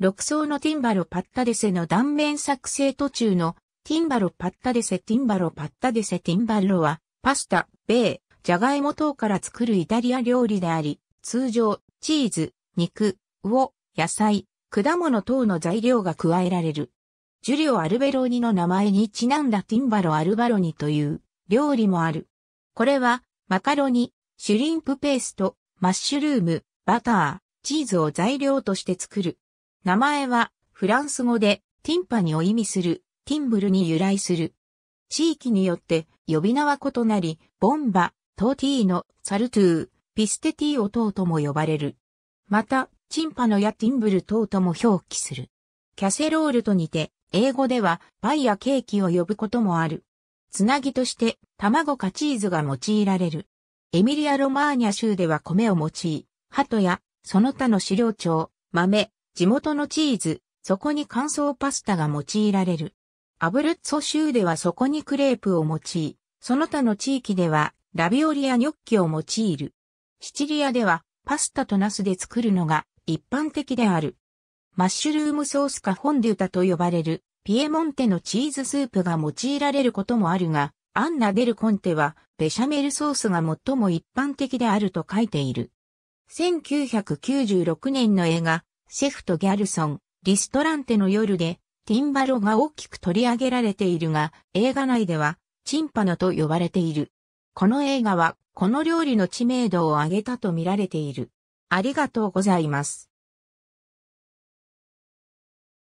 6層のティンバロパッタデセの断面作成途中のティンバロパッタデセティンバロパッタデセティンバロはパスタ、ベー、ジャガイモ等から作るイタリア料理であり、通常、チーズ、肉、魚、野菜、果物等の材料が加えられる。ジュリオ・アルベローニの名前にちなんだティンバロ・アルバロニという料理もある。これは、マカロニ、シュリンプペースト、マッシュルーム、バター、チーズを材料として作る名前は、フランス語で、ティンパニを意味する、ティンブルに由来する。地域によって、呼び名は異なり、ボンバ、トーティーノ、サルトゥー、ピステティオ等とも呼ばれる。また、チンパノやティンブル等とも表記する。キャセロールと似て、英語ではパイやケーキを呼ぶこともある。つなぎとして、卵かチーズが用いられる。エミリア・ロマーニャ州では米を用い、ハトや、その他の飼料鳥、豆、地元のチーズ、そこに乾燥パスタが用いられる。アブルッツォ州ではそこにクレープを用い、その他の地域ではラビオリやニョッキを用いる。シチリアではパスタとナスで作るのが一般的である。マッシュルームソースかフォンデュタと呼ばれるピエモンテのチーズスープが用いられることもあるが、アンナ・デル・コンテはベシャメルソースが最も一般的であると書いている。1996年の映画シェフとギャルソン、リストランテの夜で、ティンバロが大きく取り上げられているが、映画内では、チンパノと呼ばれている。この映画は、この料理の知名度を上げたと見られている。ありがとうございます。